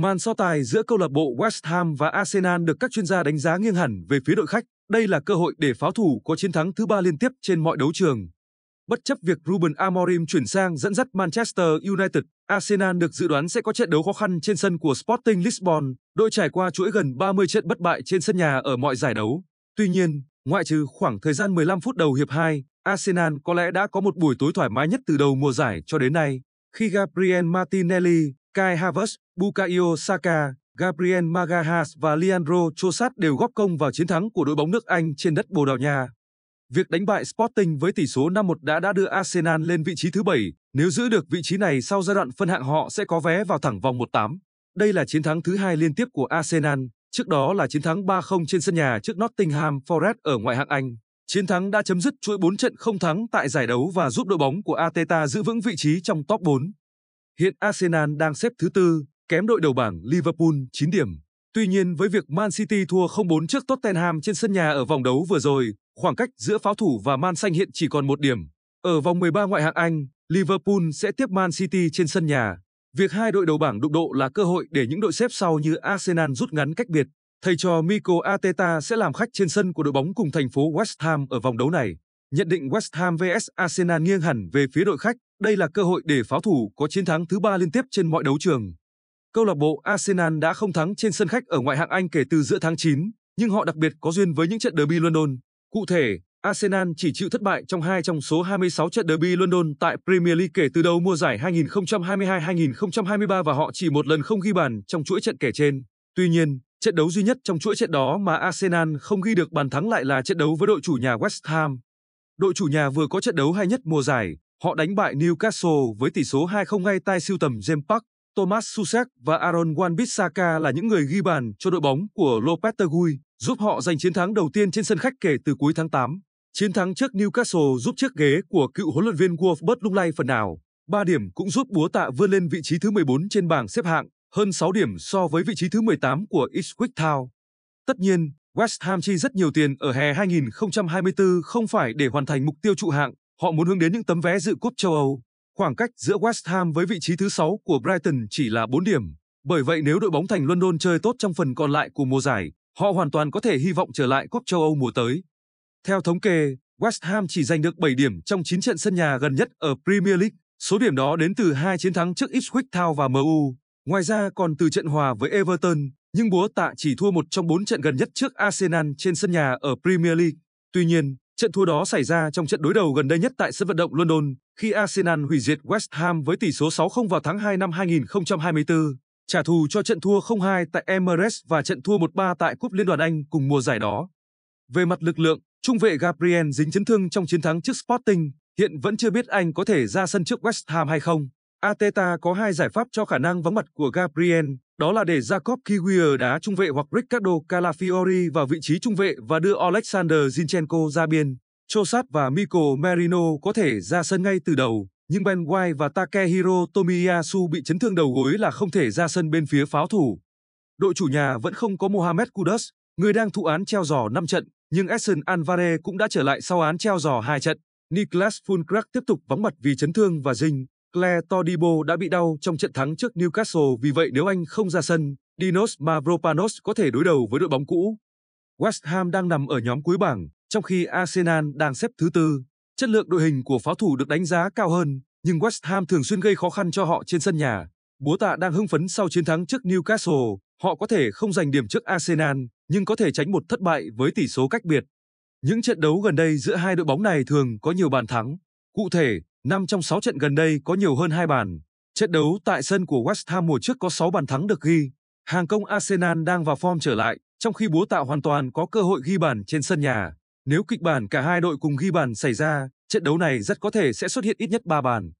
Màn so tài giữa câu lạc bộ West Ham và Arsenal được các chuyên gia đánh giá nghiêng hẳn về phía đội khách. Đây là cơ hội để pháo thủ có chiến thắng thứ ba liên tiếp trên mọi đấu trường. Bất chấp việc Ruben Amorim chuyển sang dẫn dắt Manchester United, Arsenal được dự đoán sẽ có trận đấu khó khăn trên sân của Sporting Lisbon, đội trải qua chuỗi gần 30 trận bất bại trên sân nhà ở mọi giải đấu. Tuy nhiên, ngoại trừ khoảng thời gian 15 phút đầu hiệp 2, Arsenal có lẽ đã có một buổi tối thoải mái nhất từ đầu mùa giải cho đến nay, khi Gabriel Martinelli, Kai Havertz, Bukayo Saka, Gabriel Magalhaes và Leandro Trossard đều góp công vào chiến thắng của đội bóng nước Anh trên đất Bồ Đào Nha. Việc đánh bại Sporting với tỷ số 5-1 đã đã đưa Arsenal lên vị trí thứ 7, nếu giữ được vị trí này sau giai đoạn phân hạng họ sẽ có vé vào thẳng vòng 1-8. Đây là chiến thắng thứ hai liên tiếp của Arsenal, trước đó là chiến thắng 3-0 trên sân nhà trước Nottingham Forest ở ngoại hạng Anh. Chiến thắng đã chấm dứt chuỗi 4 trận không thắng tại giải đấu và giúp đội bóng của Arteta giữ vững vị trí trong top 4. Hiện Arsenal đang xếp thứ tư, kém đội đầu bảng Liverpool 9 điểm. Tuy nhiên với việc Man City thua 0-4 trước Tottenham trên sân nhà ở vòng đấu vừa rồi, khoảng cách giữa pháo thủ và Man Xanh hiện chỉ còn một điểm. Ở vòng 13 ngoại hạng Anh, Liverpool sẽ tiếp Man City trên sân nhà. Việc hai đội đầu bảng đụng độ là cơ hội để những đội xếp sau như Arsenal rút ngắn cách biệt. Thầy trò Mikel Arteta sẽ làm khách trên sân của đội bóng cùng thành phố West Ham ở vòng đấu này. Nhận định West Ham vs Arsenal nghiêng hẳn về phía đội khách, đây là cơ hội để pháo thủ có chiến thắng thứ ba liên tiếp trên mọi đấu trường. Câu lạc bộ Arsenal đã không thắng trên sân khách ở ngoại hạng Anh kể từ giữa tháng 9, nhưng họ đặc biệt có duyên với những trận derby London. Cụ thể, Arsenal chỉ chịu thất bại trong hai trong số 26 trận derby London tại Premier League kể từ đầu mùa giải 2022-2023 và họ chỉ một lần không ghi bàn trong chuỗi trận kể trên. Tuy nhiên, trận đấu duy nhất trong chuỗi trận đó mà Arsenal không ghi được bàn thắng lại là trận đấu với đội chủ nhà West Ham. Đội chủ nhà vừa có trận đấu hay nhất mùa giải, Họ đánh bại Newcastle với tỷ số 2-0 ngay tại siêu tầm James Park. Thomas Susek và Aaron Wan-Bissaka là những người ghi bàn cho đội bóng của Lopetegui, giúp họ giành chiến thắng đầu tiên trên sân khách kể từ cuối tháng 8. Chiến thắng trước Newcastle giúp chiếc ghế của cựu huấn luyện viên bớt lung lay phần nào. Ba điểm cũng giúp Búa Tạ vươn lên vị trí thứ 14 trên bảng xếp hạng, hơn 6 điểm so với vị trí thứ 18 của Ipswich Town. Tất nhiên, West Ham chi rất nhiều tiền ở hè 2024 không phải để hoàn thành mục tiêu trụ hạng, Họ muốn hướng đến những tấm vé dự cúp châu Âu. Khoảng cách giữa West Ham với vị trí thứ 6 của Brighton chỉ là 4 điểm. Bởi vậy nếu đội bóng thành London chơi tốt trong phần còn lại của mùa giải, họ hoàn toàn có thể hy vọng trở lại cúp châu Âu mùa tới. Theo thống kê, West Ham chỉ giành được 7 điểm trong 9 trận sân nhà gần nhất ở Premier League. Số điểm đó đến từ hai chiến thắng trước Ipswich Town và MU. Ngoài ra còn từ trận hòa với Everton, nhưng búa tạ chỉ thua một trong bốn trận gần nhất trước Arsenal trên sân nhà ở Premier League. Tuy nhiên, Trận thua đó xảy ra trong trận đối đầu gần đây nhất tại sân vận động London, khi Arsenal hủy diệt West Ham với tỷ số 6-0 vào tháng 2 năm 2024, trả thù cho trận thua 0-2 tại Emirates và trận thua 1-3 tại Cúp Liên đoàn Anh cùng mùa giải đó. Về mặt lực lượng, trung vệ Gabriel dính chấn thương trong chiến thắng trước Sporting, hiện vẫn chưa biết anh có thể ra sân trước West Ham hay không. Ateta có hai giải pháp cho khả năng vắng mặt của Gabriel, đó là để Jacob Kiwier đá trung vệ hoặc Ricardo Calafiori vào vị trí trung vệ và đưa Alexander Zinchenko ra biên. Chosat và Miko Merino có thể ra sân ngay từ đầu, nhưng Ben White và Takehiro Tomiyasu bị chấn thương đầu gối là không thể ra sân bên phía pháo thủ. Đội chủ nhà vẫn không có Mohamed Kudus, người đang thụ án treo giò 5 trận, nhưng Edson Alvarez cũng đã trở lại sau án treo giò 2 trận. Niklas Fulkrak tiếp tục vắng mặt vì chấn thương và dinh. Claire Todibo đã bị đau trong trận thắng trước Newcastle vì vậy nếu anh không ra sân, Dinos Mavropanos có thể đối đầu với đội bóng cũ. West Ham đang nằm ở nhóm cuối bảng, trong khi Arsenal đang xếp thứ tư. Chất lượng đội hình của pháo thủ được đánh giá cao hơn, nhưng West Ham thường xuyên gây khó khăn cho họ trên sân nhà. Búa tạ đang hưng phấn sau chiến thắng trước Newcastle, họ có thể không giành điểm trước Arsenal, nhưng có thể tránh một thất bại với tỷ số cách biệt. Những trận đấu gần đây giữa hai đội bóng này thường có nhiều bàn thắng. Cụ thể, 5 trong 6 trận gần đây có nhiều hơn hai bàn. Trận đấu tại sân của West Ham mùa trước có 6 bàn thắng được ghi. Hàng công Arsenal đang vào form trở lại, trong khi búa tạo hoàn toàn có cơ hội ghi bàn trên sân nhà. Nếu kịch bản cả hai đội cùng ghi bàn xảy ra, trận đấu này rất có thể sẽ xuất hiện ít nhất 3 bàn.